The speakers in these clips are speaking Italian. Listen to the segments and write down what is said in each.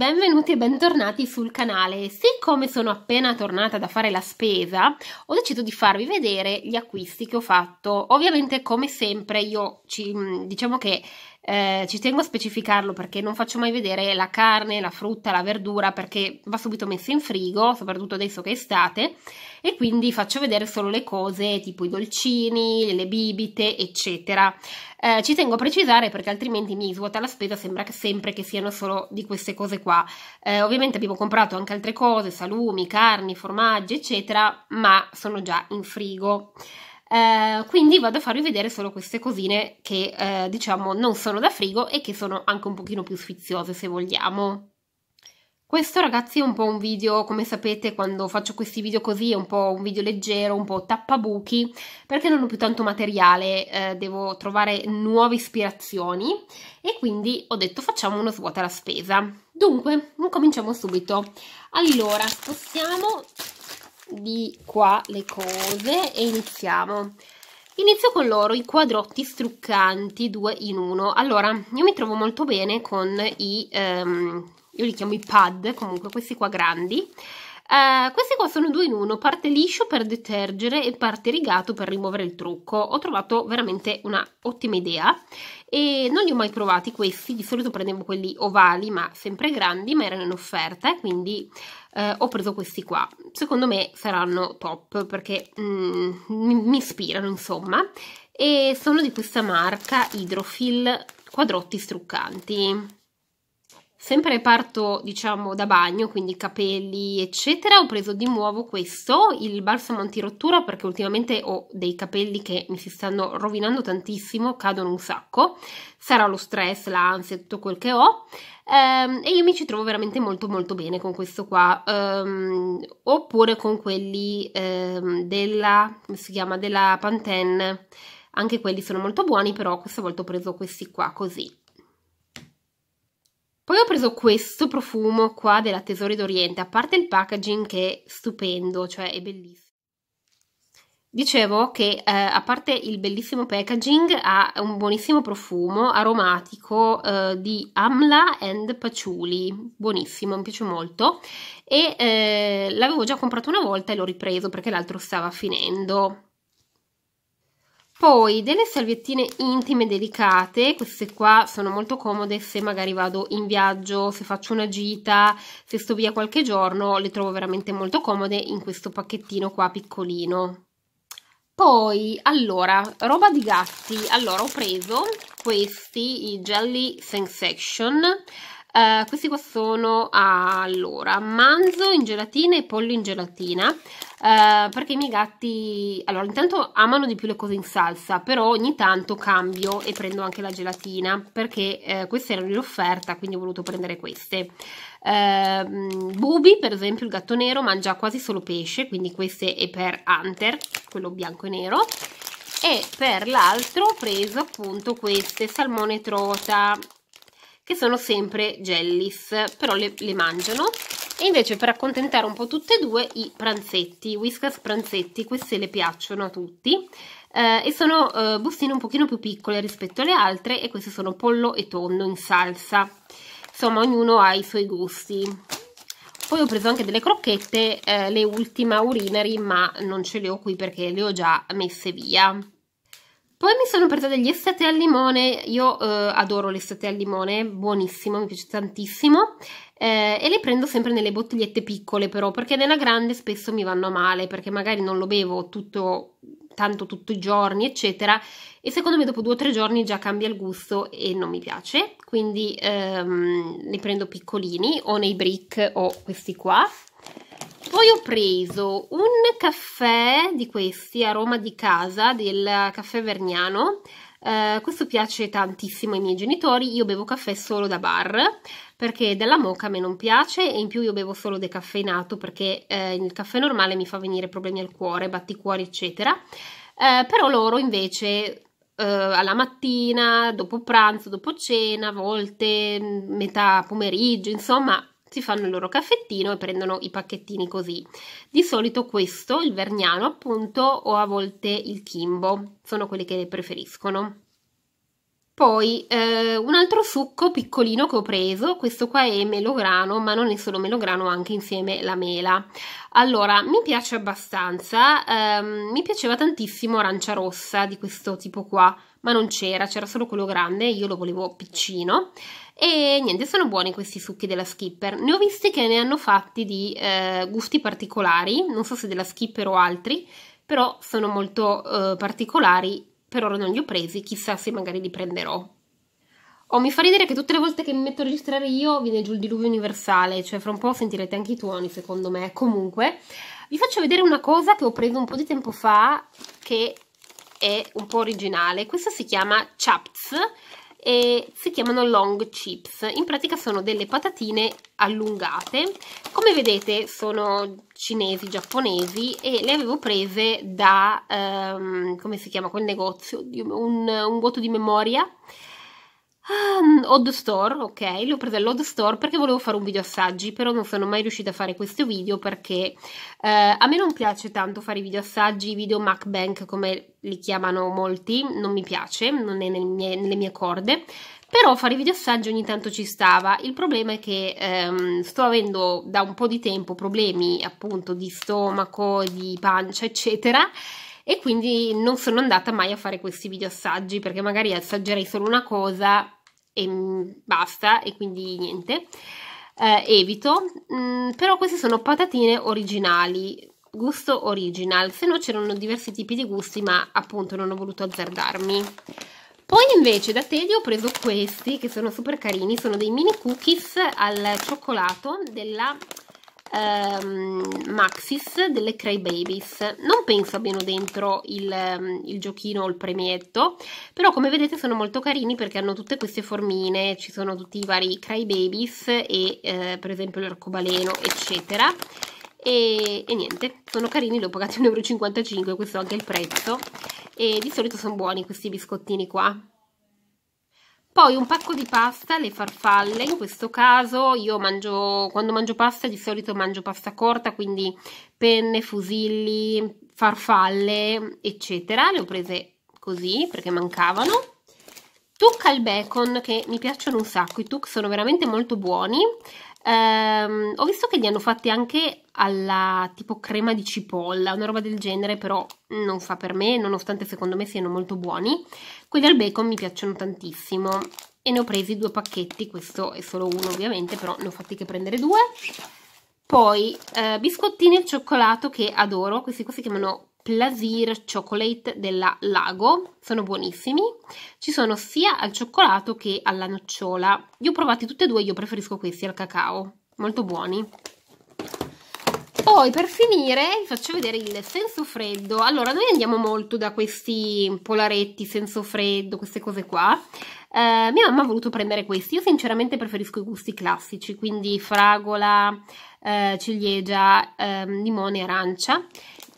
benvenuti e bentornati sul canale. Siccome sono appena tornata da fare la spesa, ho deciso di farvi vedere gli acquisti che ho fatto. Ovviamente, come sempre, io ci, mm, diciamo che eh, ci tengo a specificarlo perché non faccio mai vedere la carne, la frutta, la verdura perché va subito messa in frigo, soprattutto adesso che è estate, e quindi faccio vedere solo le cose tipo i dolcini, le bibite, eccetera. Eh, ci tengo a precisare perché altrimenti mi svuota la spesa, sembra che sempre che siano solo di queste cose qua qua. Eh, ovviamente abbiamo comprato anche altre cose, salumi, carni, formaggi, eccetera, ma sono già in frigo. Eh, quindi vado a farvi vedere solo queste cosine che eh, diciamo non sono da frigo e che sono anche un pochino più sfiziose se vogliamo. Questo ragazzi è un po' un video, come sapete quando faccio questi video così, è un po' un video leggero, un po' tappabuchi, perché non ho più tanto materiale, eh, devo trovare nuove ispirazioni e quindi ho detto facciamo uno svuota alla spesa. Dunque, incominciamo subito. Allora, spostiamo di qua le cose e iniziamo. Inizio con loro, i quadrotti struccanti 2 in 1. Allora, io mi trovo molto bene con i... Ehm, io li chiamo i pad, comunque questi qua grandi. Uh, questi qua sono due in uno, parte liscio per detergere e parte rigato per rimuovere il trucco. Ho trovato veramente un'ottima idea e non li ho mai provati questi, di solito prendevo quelli ovali ma sempre grandi, ma erano in offerta e quindi uh, ho preso questi qua. Secondo me saranno top perché mm, mi, mi ispirano insomma e sono di questa marca Hydrofil quadrotti struccanti sempre parto diciamo da bagno, quindi capelli eccetera, ho preso di nuovo questo, il balsamo antirottura perché ultimamente ho dei capelli che mi si stanno rovinando tantissimo, cadono un sacco, sarà lo stress, l'ansia, tutto quel che ho ehm, e io mi ci trovo veramente molto molto bene con questo qua ehm, oppure con quelli ehm, della, come si chiama, della Pantene anche quelli sono molto buoni però questa volta ho preso questi qua così poi ho preso questo profumo qua della Tesori d'Oriente, a parte il packaging che è stupendo, cioè è bellissimo. Dicevo che eh, a parte il bellissimo packaging ha un buonissimo profumo aromatico eh, di amla and patchouli, buonissimo, mi piace molto e eh, l'avevo già comprato una volta e l'ho ripreso perché l'altro stava finendo poi delle salviettine intime delicate, queste qua sono molto comode se magari vado in viaggio, se faccio una gita, se sto via qualche giorno, le trovo veramente molto comode in questo pacchettino qua piccolino. Poi, allora, roba di gatti, allora ho preso questi, i Jelly Sensation, Uh, questi qua sono allora manzo in gelatina e pollo in gelatina uh, perché i miei gatti allora intanto amano di più le cose in salsa però ogni tanto cambio e prendo anche la gelatina perché eh, queste erano l'offerta quindi ho voluto prendere queste uh, Bubi per esempio il gatto nero mangia quasi solo pesce quindi queste è per Hunter quello bianco e nero e per l'altro ho preso appunto queste salmone trota che sono sempre jellies, però le, le mangiano. E invece per accontentare un po' tutte e due i pranzetti, Whiskas pranzetti, queste le piacciono a tutti. Eh, e sono eh, bustine un pochino più piccole rispetto alle altre e queste sono pollo e tonno in salsa. Insomma ognuno ha i suoi gusti. Poi ho preso anche delle crocchette, eh, le ultime urinary, ma non ce le ho qui perché le ho già messe via. Poi mi sono presa degli estate al limone, io eh, adoro l'estate al limone, buonissimo, mi piace tantissimo. Eh, e le prendo sempre nelle bottigliette piccole però, perché nella grande spesso mi vanno a male, perché magari non lo bevo tutto, tanto tutti i giorni, eccetera. E secondo me dopo due o tre giorni già cambia il gusto e non mi piace. Quindi ehm, ne prendo piccolini, o nei brick o questi qua. Poi ho preso un caffè di questi, aroma di casa, del caffè verniano. Eh, questo piace tantissimo ai miei genitori, io bevo caffè solo da bar perché della moca a me non piace e in più io bevo solo decaffeinato perché eh, il caffè normale mi fa venire problemi al cuore, batticuori eccetera. Eh, però loro invece eh, alla mattina, dopo pranzo, dopo cena, a volte mm, metà pomeriggio, insomma si fanno il loro caffettino e prendono i pacchettini così. Di solito questo, il vergnano appunto, o a volte il kimbo, sono quelli che preferiscono. Poi eh, un altro succo piccolino che ho preso, questo qua è melograno, ma non è solo melograno, anche insieme la mela. Allora, mi piace abbastanza, ehm, mi piaceva tantissimo arancia rossa di questo tipo qua, ma non c'era, c'era solo quello grande, io lo volevo piccino. E niente, sono buoni questi succhi della Skipper. Ne ho visti che ne hanno fatti di eh, gusti particolari, non so se della Skipper o altri, però sono molto eh, particolari, per ora non li ho presi, chissà se magari li prenderò. Oh, mi fa ridere che tutte le volte che mi metto a registrare io viene giù il diluvio universale, cioè fra un po' sentirete anche i tuoni secondo me. Comunque, vi faccio vedere una cosa che ho preso un po' di tempo fa che è un po' originale. Questo si chiama chaps e si chiamano long chips. In pratica sono delle patatine allungate. Come vedete sono cinesi, giapponesi e le avevo prese da, um, come si chiama quel negozio, un, un vuoto di memoria Ah, Odd Store, ok, l'ho presa all'Odd Store perché volevo fare un video assaggi, però non sono mai riuscita a fare questo video perché eh, a me non piace tanto fare i video assaggi, i video MacBank come li chiamano molti, non mi piace, non è nelle mie, nelle mie corde, però fare i video assaggi ogni tanto ci stava il problema è che ehm, sto avendo da un po' di tempo problemi appunto di stomaco di pancia eccetera e quindi non sono andata mai a fare questi video assaggi perché magari assaggerei solo una cosa e mm, basta e quindi niente eh, evito mm, però queste sono patatine originali gusto original se no c'erano diversi tipi di gusti ma appunto non ho voluto azzardarmi poi invece da Teddy ho preso questi che sono super carini sono dei mini cookies al cioccolato della um, Maxis delle Cray Babies. Non penso abbiano dentro il, um, il giochino o il premietto, però come vedete sono molto carini perché hanno tutte queste formine, ci sono tutti i vari Cray Babies e eh, per esempio l'arcobaleno, eccetera. E, e, niente, sono carini, li ho pagati 1,55€, questo è anche il prezzo e di solito sono buoni questi biscottini qua poi un pacco di pasta, le farfalle, in questo caso io mangio, quando mangio pasta di solito mangio pasta corta, quindi penne, fusilli, farfalle, eccetera. Le ho prese così perché mancavano. Tuc al bacon che mi piacciono un sacco, i tuc sono veramente molto buoni. Ehm, ho visto che li hanno fatti anche alla tipo crema di cipolla, una roba del genere, però non fa per me, nonostante secondo me siano molto buoni. Quelli al bacon mi piacciono tantissimo e ne ho presi due pacchetti, questo è solo uno ovviamente, però ne ho fatti che prendere due poi eh, biscottini al cioccolato che adoro questi qua si chiamano Plazir Chocolate della Lago, sono buonissimi, ci sono sia al cioccolato che alla nocciola, io ho provati tutti e due, io preferisco questi al cacao, molto buoni. Poi per finire vi faccio vedere il senso freddo. Allora noi andiamo molto da questi polaretti, senso freddo, queste cose qua. Eh, mia mamma ha voluto prendere questi. Io sinceramente preferisco i gusti classici, quindi fragola, eh, ciliegia, eh, limone, arancia.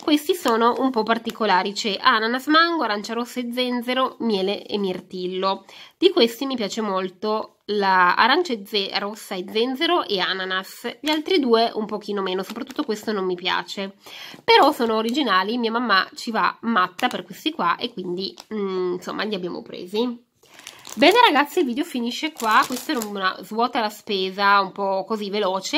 Questi sono un po' particolari, c'è ananas, mango, arancia rossa e zenzero, miele e mirtillo. Di questi mi piace molto la l'arancia ze- rossa e zenzero e ananas, gli altri due un pochino meno, soprattutto questo non mi piace, però sono originali, mia mamma ci va matta per questi qua e quindi mm, insomma li abbiamo presi. Bene ragazzi il video finisce qua, questa era una svuota la spesa un po' così veloce,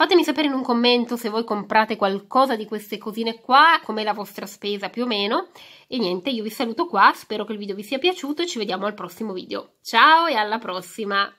Fatemi sapere in un commento se voi comprate qualcosa di queste cosine qua, com'è la vostra spesa più o meno. E niente, io vi saluto qua, spero che il video vi sia piaciuto e ci vediamo al prossimo video. Ciao e alla prossima!